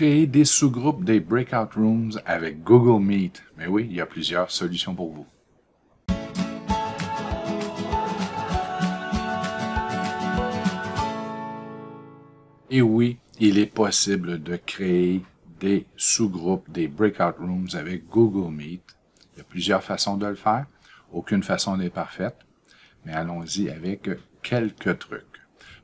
créer des sous-groupes des breakout rooms avec Google Meet. Mais oui, il y a plusieurs solutions pour vous. Et oui, il est possible de créer des sous-groupes, des breakout rooms avec Google Meet. Il y a plusieurs façons de le faire. Aucune façon n'est parfaite. Mais allons-y avec quelques trucs.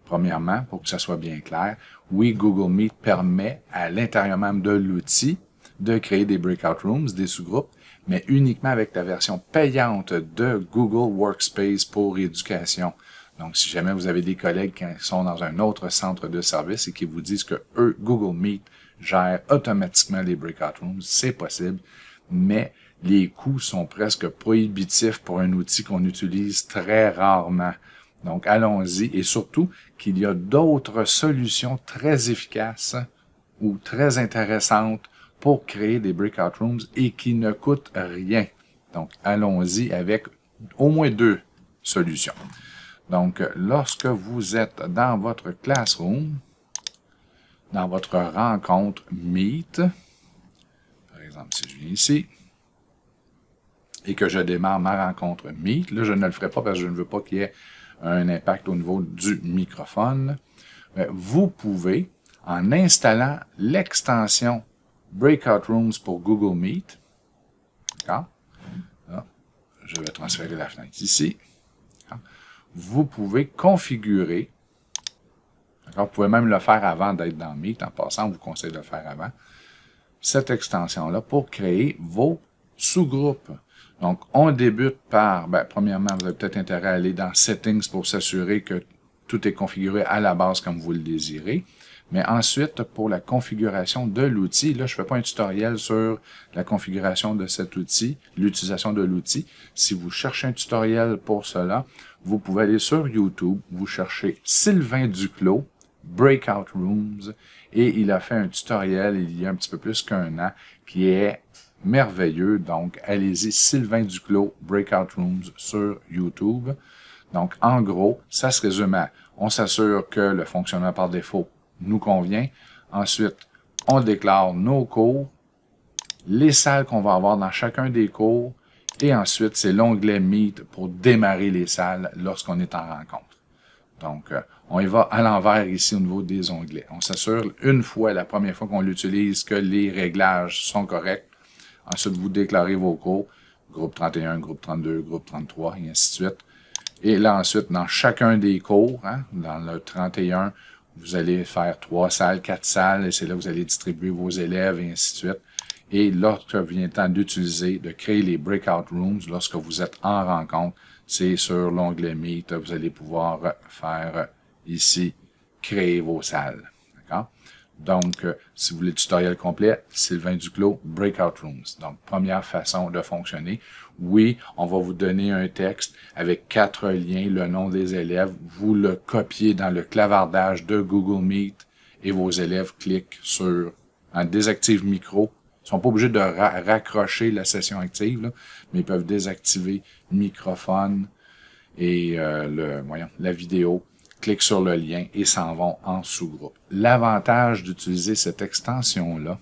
Premièrement, pour que ça soit bien clair, oui, Google Meet permet à l'intérieur même de l'outil de créer des breakout rooms, des sous-groupes, mais uniquement avec la version payante de Google Workspace pour éducation. Donc, si jamais vous avez des collègues qui sont dans un autre centre de service et qui vous disent que eux, Google Meet gère automatiquement les breakout rooms, c'est possible, mais les coûts sont presque prohibitifs pour un outil qu'on utilise très rarement. Donc, allons-y et surtout qu'il y a d'autres solutions très efficaces ou très intéressantes pour créer des breakout rooms et qui ne coûtent rien. Donc, allons-y avec au moins deux solutions. Donc, lorsque vous êtes dans votre classroom, dans votre rencontre Meet, par exemple, si je viens ici, et que je démarre ma rencontre Meet, là, je ne le ferai pas parce que je ne veux pas qu'il y ait un impact au niveau du microphone, euh, vous pouvez, en installant l'extension Breakout Rooms pour Google Meet, je vais transférer la fenêtre ici, vous pouvez configurer, vous pouvez même le faire avant d'être dans Meet, en passant, on vous conseille de le faire avant, cette extension-là pour créer vos sous-groupes. Donc, on débute par, ben, premièrement, vous avez peut-être intérêt à aller dans Settings pour s'assurer que tout est configuré à la base comme vous le désirez. Mais ensuite, pour la configuration de l'outil, là, je ne fais pas un tutoriel sur la configuration de cet outil, l'utilisation de l'outil. Si vous cherchez un tutoriel pour cela, vous pouvez aller sur YouTube, vous cherchez Sylvain Duclos, Breakout Rooms, et il a fait un tutoriel il y a un petit peu plus qu'un an qui est merveilleux. Donc, allez-y, Sylvain Duclos, Breakout Rooms sur YouTube. Donc, en gros, ça se résume à on s'assure que le fonctionnement par défaut nous convient. Ensuite, on déclare nos cours, les salles qu'on va avoir dans chacun des cours, et ensuite, c'est l'onglet Meet pour démarrer les salles lorsqu'on est en rencontre. Donc, euh, on y va à l'envers ici au niveau des onglets. On s'assure une fois, la première fois qu'on l'utilise, que les réglages sont corrects Ensuite, vous déclarez vos cours, groupe 31, groupe 32, groupe 33, et ainsi de suite. Et là, ensuite, dans chacun des cours, hein, dans le 31, vous allez faire trois salles, quatre salles, et c'est là que vous allez distribuer vos élèves, et ainsi de suite. Et lorsque vient le temps d'utiliser, de créer les breakout rooms, lorsque vous êtes en rencontre, c'est sur l'onglet Meet, vous allez pouvoir faire ici, créer vos salles. D'accord? Donc, euh, si vous voulez le tutoriel complet, Sylvain Duclos, Breakout Rooms. Donc, première façon de fonctionner. Oui, on va vous donner un texte avec quatre liens, le nom des élèves. Vous le copiez dans le clavardage de Google Meet et vos élèves cliquent sur un désactive micro. Ils sont pas obligés de raccrocher la session active, mais ils peuvent désactiver microphone et euh, le, voyons, la vidéo Clique sur le lien et s'en vont en sous-groupe. L'avantage d'utiliser cette extension-là,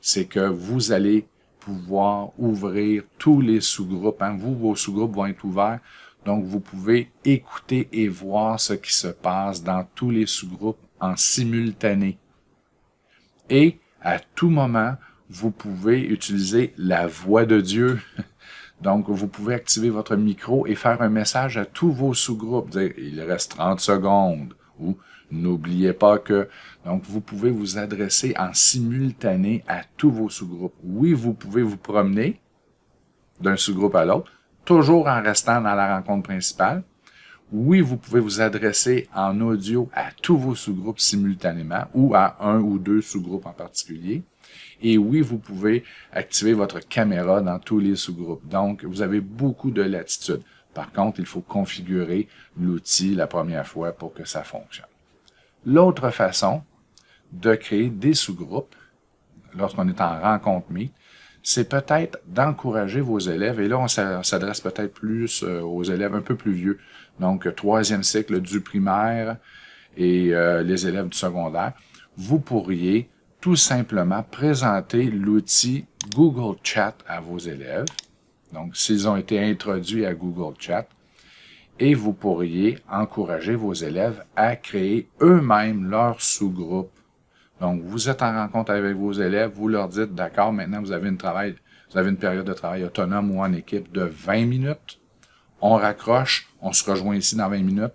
c'est que vous allez pouvoir ouvrir tous les sous-groupes. Hein. Vous, vos sous-groupes vont être ouverts. Donc, vous pouvez écouter et voir ce qui se passe dans tous les sous-groupes en simultané. Et à tout moment, vous pouvez utiliser la voix de Dieu Donc, vous pouvez activer votre micro et faire un message à tous vos sous-groupes. Dire, il reste 30 secondes ou n'oubliez pas que. Donc, vous pouvez vous adresser en simultané à tous vos sous-groupes. Oui, vous pouvez vous promener d'un sous-groupe à l'autre, toujours en restant dans la rencontre principale. Oui, vous pouvez vous adresser en audio à tous vos sous-groupes simultanément ou à un ou deux sous-groupes en particulier. Et oui, vous pouvez activer votre caméra dans tous les sous-groupes. Donc, vous avez beaucoup de latitude. Par contre, il faut configurer l'outil la première fois pour que ça fonctionne. L'autre façon de créer des sous-groupes lorsqu'on est en rencontre mi, c'est peut-être d'encourager vos élèves, et là on s'adresse peut-être plus euh, aux élèves un peu plus vieux, donc troisième cycle du primaire et euh, les élèves du secondaire, vous pourriez tout simplement présenter l'outil Google Chat à vos élèves. Donc, s'ils ont été introduits à Google Chat, et vous pourriez encourager vos élèves à créer eux-mêmes leur sous-groupe. Donc, vous êtes en rencontre avec vos élèves, vous leur dites, d'accord, maintenant vous avez, une travail, vous avez une période de travail autonome ou en équipe de 20 minutes. On raccroche, on se rejoint ici dans 20 minutes.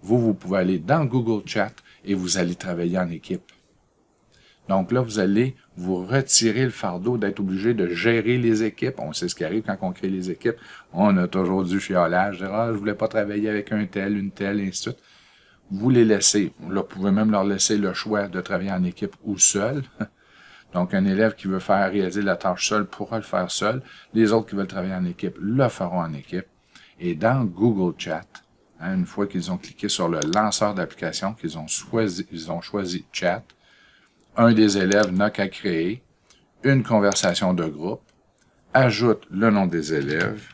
Vous, vous pouvez aller dans Google Chat et vous allez travailler en équipe. Donc là, vous allez vous retirer le fardeau d'être obligé de gérer les équipes. On sait ce qui arrive quand on crée les équipes. On a toujours du chiolage. Ah, je voulais pas travailler avec un tel, une telle, et ainsi de suite. Vous les laissez. Vous pouvez même leur laisser le choix de travailler en équipe ou seul. Donc, un élève qui veut faire réaliser la tâche seul pourra le faire seul. Les autres qui veulent travailler en équipe le feront en équipe. Et dans Google Chat, hein, une fois qu'ils ont cliqué sur le lanceur d'application, qu'ils ont choisi, ils ont choisi Chat, un des élèves n'a qu'à créer une conversation de groupe, ajoute le nom des élèves,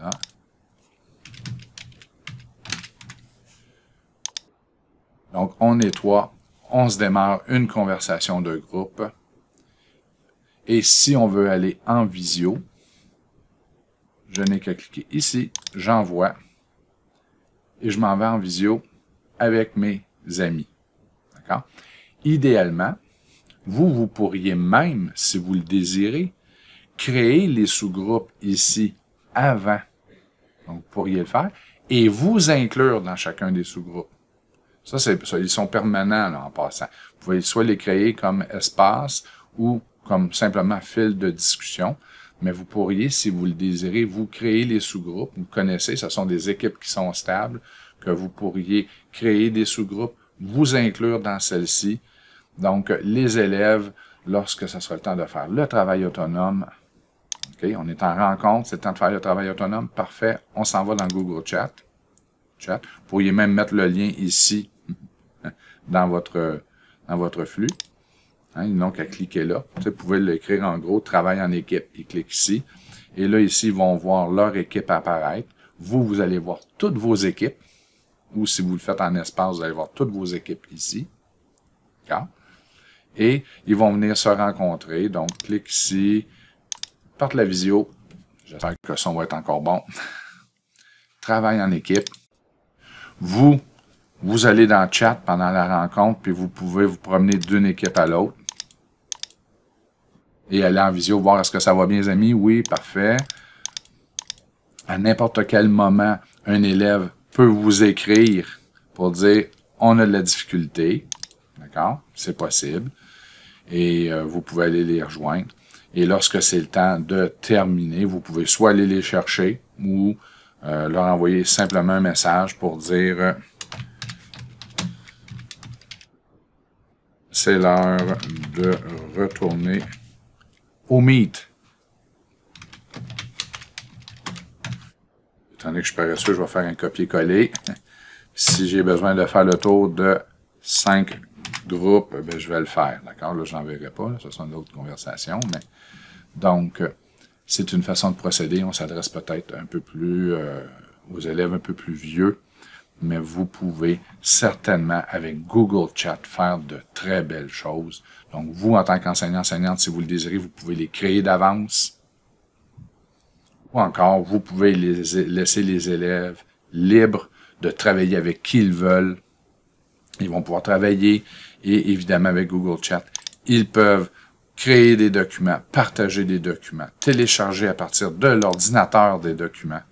ah. Donc, on nettoie. on se démarre une conversation de groupe. Et si on veut aller en visio, je n'ai qu'à cliquer ici, j'envoie et je m'en vais en visio avec mes amis. Idéalement, vous, vous pourriez même, si vous le désirez, créer les sous-groupes ici avant. Donc, vous pourriez le faire et vous inclure dans chacun des sous-groupes. Ça, c'est ça. Ils sont permanents en passant. Vous pouvez soit les créer comme espace ou comme simplement fil de discussion. Mais vous pourriez, si vous le désirez, vous créer les sous-groupes. Vous connaissez, ce sont des équipes qui sont stables, que vous pourriez créer des sous-groupes, vous inclure dans celle-ci. Donc, les élèves, lorsque ce sera le temps de faire le travail autonome, OK, on est en rencontre, c'est le temps de faire le travail autonome, parfait, on s'en va dans Google Chat. Chat. Vous pourriez même mettre le lien ici dans votre, dans votre flux. Hein, ils n'ont qu'à cliquer là. Vous pouvez l'écrire en gros, travail en équipe. Ils cliquent ici. Et là, ici, ils vont voir leur équipe apparaître. Vous, vous allez voir toutes vos équipes ou si vous le faites en espace, vous allez voir toutes vos équipes ici. Et ils vont venir se rencontrer. Donc, clique ici, porte la visio. J'espère que le son va être encore bon. Travaille en équipe. Vous, vous allez dans le chat pendant la rencontre, puis vous pouvez vous promener d'une équipe à l'autre. Et aller en visio, voir est-ce que ça va bien, les amis. Oui, parfait. À n'importe quel moment, un élève peut vous écrire pour dire on a de la difficulté. D'accord? C'est possible. Et euh, vous pouvez aller les rejoindre. Et lorsque c'est le temps de terminer, vous pouvez soit aller les chercher ou euh, leur envoyer simplement un message pour dire euh, c'est l'heure de retourner au meet. Tandis que je suis paresseux, je vais faire un copier-coller. Si j'ai besoin de faire le tour de cinq groupes, ben, je vais le faire. D'accord? Là, je n'enverrai pas. ce sera une autre conversation. Mais... Donc, euh, c'est une façon de procéder. On s'adresse peut-être un peu plus euh, aux élèves un peu plus vieux, mais vous pouvez certainement, avec Google Chat, faire de très belles choses. Donc, vous, en tant qu'enseignant, enseignante, si vous le désirez, vous pouvez les créer d'avance encore vous pouvez laisser les élèves libres de travailler avec qui ils veulent. Ils vont pouvoir travailler et évidemment avec Google Chat, ils peuvent créer des documents, partager des documents, télécharger à partir de l'ordinateur des documents.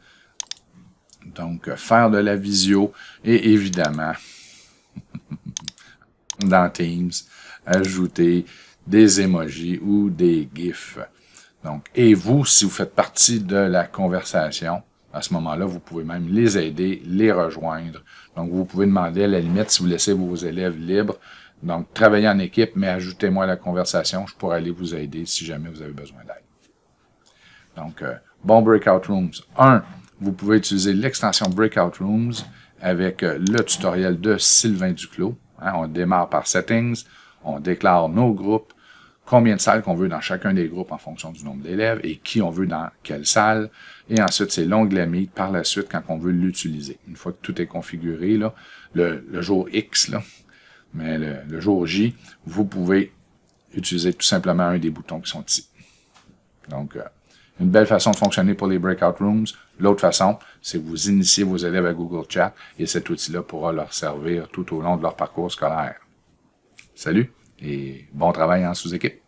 Donc, euh, faire de la visio et évidemment, dans Teams, ajouter des emojis ou des GIFs. Donc, et vous, si vous faites partie de la conversation, à ce moment-là, vous pouvez même les aider, les rejoindre. Donc, vous pouvez demander à la limite si vous laissez vos élèves libres. Donc, travaillez en équipe, mais ajoutez-moi à la conversation. Je pourrais aller vous aider si jamais vous avez besoin d'aide. Donc, euh, bon Breakout Rooms. Un, Vous pouvez utiliser l'extension Breakout Rooms avec euh, le tutoriel de Sylvain Duclos. Hein. on démarre par Settings, on déclare nos groupes, combien de salles qu'on veut dans chacun des groupes en fonction du nombre d'élèves et qui on veut dans quelle salle. Et ensuite, c'est l'onglet Meet par la suite quand on veut l'utiliser. Une fois que tout est configuré, là, le, jour X, là, mais le, jour J, vous pouvez utiliser tout simplement un des boutons qui sont ici. Donc, euh, une belle façon de fonctionner pour les breakout rooms. L'autre façon, c'est vous initiez vos élèves à Google Chat et cet outil-là pourra leur servir tout au long de leur parcours scolaire. Salut! Et bon travail en hein, sous-équipe.